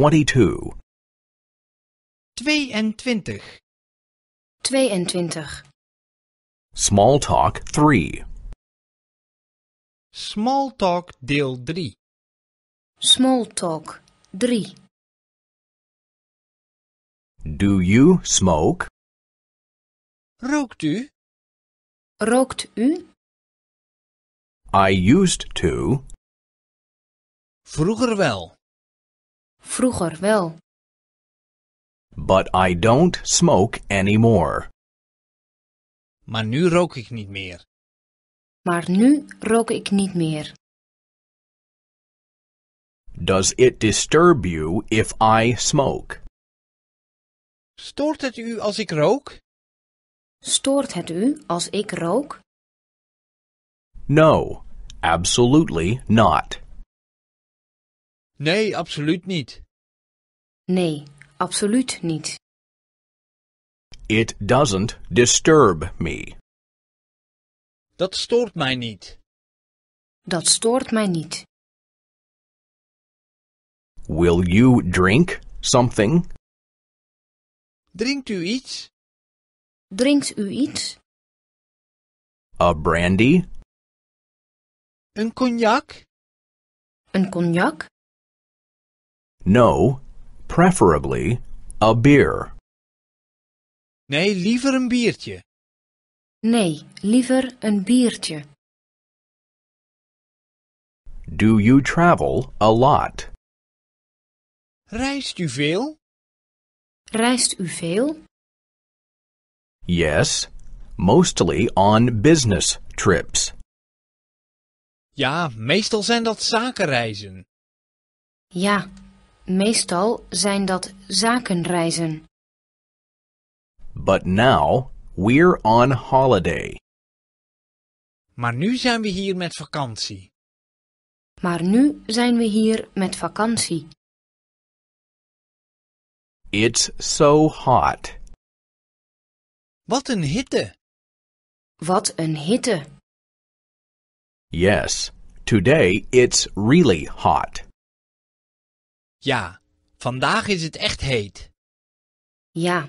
22 22 Small Talk 3 Small Talk deel 3 Small Talk 3 Do you smoke? Rookt u? Rookt u? I used to. Vroeger wel. Vroeger wel. But I don't smoke anymore. Maar nu rook ik niet meer. Maar nu rook ik niet meer. Does it disturb you if I smoke? Stoort het u als ik rook? Stoort het u als ik rook? No, absolutely not. Nee, absoluut niet. Nee, absoluut niet. It doesn't disturb me. Dat stoort mij niet. Dat stoort mij niet. Will you drink something? Drinkt u iets? Drinkt u iets? A brandy? Een cognac? Een cognac? No, preferably a beer. Nee, liever een biertje. Nee, liever een biertje. Do you travel a lot? Reist u veel? Reist u veel? Yes, mostly on business trips. Ja, meestal zijn dat zakenreizen. Ja, Meestal zijn dat zakenreizen. But now we're on holiday. Maar nu zijn we hier met vakantie. Maar nu zijn we hier met vakantie. It's so hot. Wat een hitte. Wat een hitte. Yes, today it's really hot. Ja, vandaag is het echt heet. Ja,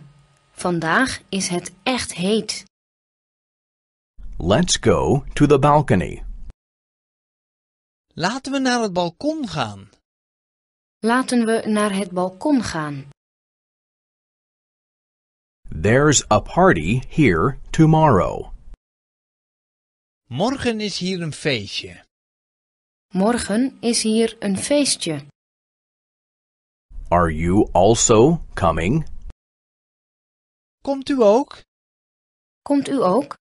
vandaag is het echt heet. Let's go to the balcony. Laten we naar het balkon gaan. Laten we naar het balkon gaan. There's a party here tomorrow. Morgen is hier een feestje. Morgen is hier een feestje. Are you also coming? Komt u ook? Komt u ook?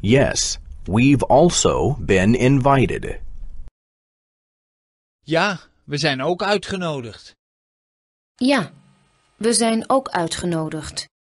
Yes, we've also been invited. Ja, we zijn ook uitgenodigd. Ja, we zijn ook uitgenodigd.